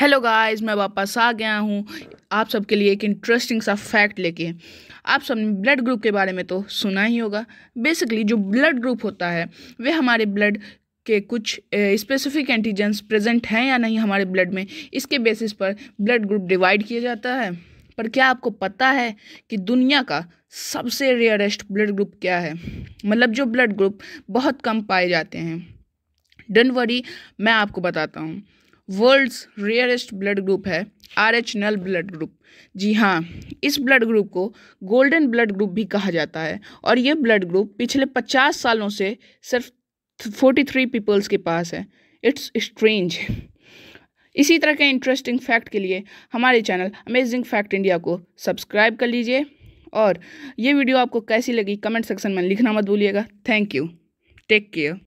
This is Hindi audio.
हेलो गाइस मैं वापस आ गया हूँ आप सबके लिए एक इंटरेस्टिंग सा फैक्ट लेके आप सबने ब्लड ग्रुप के बारे में तो सुना ही होगा बेसिकली जो ब्लड ग्रुप होता है वे हमारे ब्लड के कुछ स्पेसिफिक एंटीजेंस प्रेजेंट हैं या नहीं हमारे ब्लड में इसके बेसिस पर ब्लड ग्रुप डिवाइड किया जाता है पर क्या आपको पता है कि दुनिया का सबसे रेयरेस्ट ब्लड ग्रुप क्या है मतलब जो ब्लड ग्रुप बहुत कम पाए जाते हैं डन वरी मैं आपको बताता हूँ वर्ल्ड्स रेयरेस्ट ब्लड ग्रुप है R H null blood group जी हाँ इस ब्लड ग्रुप को गोल्डन ब्लड ग्रुप भी कहा जाता है और ये ब्लड ग्रुप पिछले पचास सालों से सिर्फ फोर्टी थ्री पीपल्स के पास है इट्स स्ट्रेंज इसी तरह के इंटरेस्टिंग फैक्ट के लिए हमारे चैनल अमेजिंग फैक्ट इंडिया को सब्सक्राइब कर लीजिए और ये वीडियो आपको कैसी लगी कमेंट सेक्शन में लिखना मत भूलिएगा थैंक यू टेक केयर